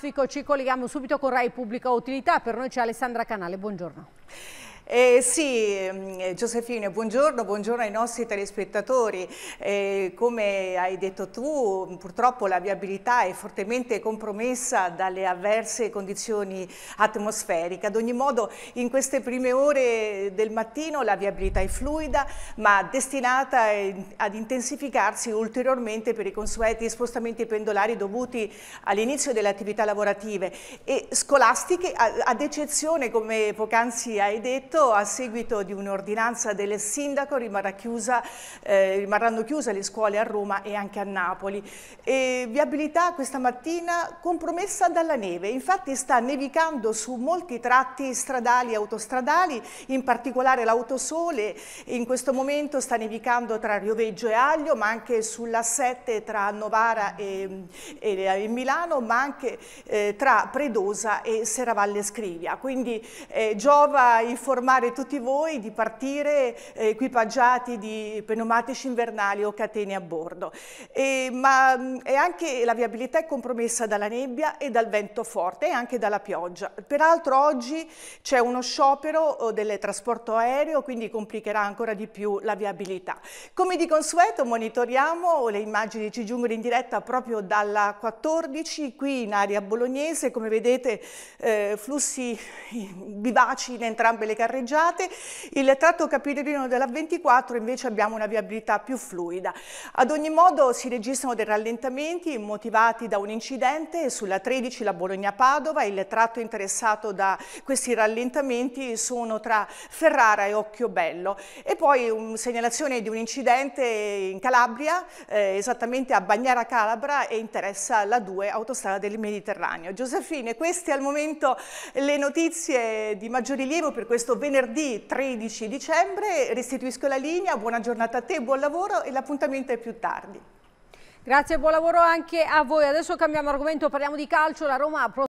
traffico ci colleghiamo subito con Rai Pubblica Utilità, per noi c'è Alessandra Canale, buongiorno. Eh, sì, mm, Giusefine, buongiorno, buongiorno ai nostri telespettatori. Eh, come hai detto tu, purtroppo la viabilità è fortemente compromessa dalle avverse condizioni atmosferiche. Ad ogni modo, in queste prime ore del mattino la viabilità è fluida, ma destinata ad intensificarsi ulteriormente per i consueti spostamenti pendolari dovuti all'inizio delle attività lavorative e scolastiche, ad eccezione, come poc'anzi hai detto, Veneto a seguito di un'ordinanza del sindaco rimarrà chiusa, eh, rimarranno chiuse le scuole a Roma e anche a Napoli. E viabilità questa mattina compromessa dalla neve, infatti sta nevicando su molti tratti stradali e autostradali, in particolare l'autosole in questo momento sta nevicando tra Rioveggio e Aglio ma anche sulla 7 tra Novara e, e, e Milano ma anche eh, tra Predosa e Serravalle Scrivia. Quindi eh, giova informare informare tutti voi di partire eh, equipaggiati di pneumatici invernali o catene a bordo. E, ma mm, e anche la viabilità è compromessa dalla nebbia e dal vento forte e anche dalla pioggia. Peraltro oggi c'è uno sciopero oh, del trasporto aereo, quindi complicherà ancora di più la viabilità. Come di consueto monitoriamo oh, le immagini ci giungono in diretta proprio dalla 14 qui in area bolognese, come vedete eh, flussi vivaci in entrambe le carrozze carreggiate, il tratto capitolino della 24 invece abbiamo una viabilità più fluida. Ad ogni modo si registrano dei rallentamenti motivati da un incidente sulla 13 la Bologna-Padova, il tratto interessato da questi rallentamenti sono tra Ferrara e Occhiobello e poi un, um, segnalazione di un incidente in Calabria, eh, esattamente a Bagnara Calabra e interessa la 2 autostrada del Mediterraneo. Giuseppine, queste al momento le notizie di maggior rilievo per questo venerdì 13 dicembre, restituisco la linea, buona giornata a te, buon lavoro e l'appuntamento è più tardi. Grazie buon lavoro anche a voi. Adesso cambiamo argomento, parliamo di calcio. La Roma